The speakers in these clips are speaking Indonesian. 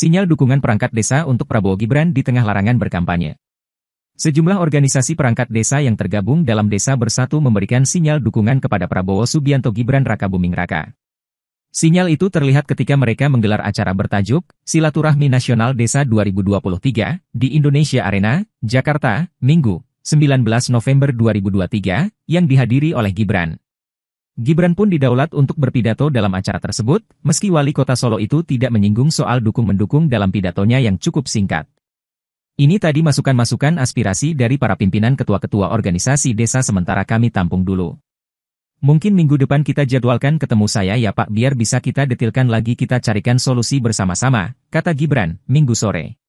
Sinyal dukungan perangkat desa untuk Prabowo Gibran di tengah larangan berkampanye. Sejumlah organisasi perangkat desa yang tergabung dalam Desa Bersatu memberikan sinyal dukungan kepada Prabowo Subianto Gibran Raka Buming Raka. Sinyal itu terlihat ketika mereka menggelar acara bertajuk Silaturahmi Nasional Desa 2023 di Indonesia Arena, Jakarta, Minggu, 19 November 2023, yang dihadiri oleh Gibran. Gibran pun didaulat untuk berpidato dalam acara tersebut, meski wali kota Solo itu tidak menyinggung soal dukung-mendukung dalam pidatonya yang cukup singkat. Ini tadi masukan-masukan aspirasi dari para pimpinan ketua-ketua organisasi desa sementara kami tampung dulu. Mungkin minggu depan kita jadwalkan ketemu saya ya Pak biar bisa kita detilkan lagi kita carikan solusi bersama-sama, kata Gibran, minggu sore.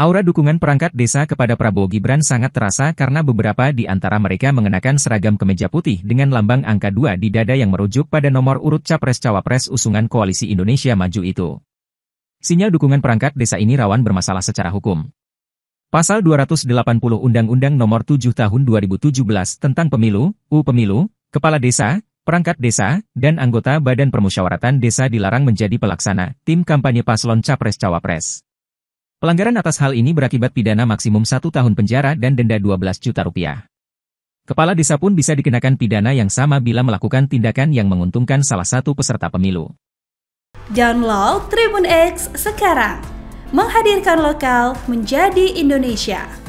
Aura dukungan perangkat desa kepada Prabowo Gibran sangat terasa karena beberapa di antara mereka mengenakan seragam kemeja putih dengan lambang angka 2 di dada yang merujuk pada nomor urut capres-cawapres usungan Koalisi Indonesia Maju itu. Sinyal dukungan perangkat desa ini rawan bermasalah secara hukum. Pasal 280 Undang-Undang Nomor 7 Tahun 2017 tentang Pemilu, U Pemilu, Kepala Desa, Perangkat Desa, dan anggota Badan Permusyawaratan Desa dilarang menjadi pelaksana tim kampanye paslon Capres-Cawapres. Pelanggaran atas hal ini berakibat pidana maksimum satu tahun penjara dan denda 12 juta rupiah. Kepala desa pun bisa dikenakan pidana yang sama bila melakukan tindakan yang menguntungkan salah satu peserta pemilu. Download Tribun X sekarang. Menghadirkan lokal menjadi Indonesia.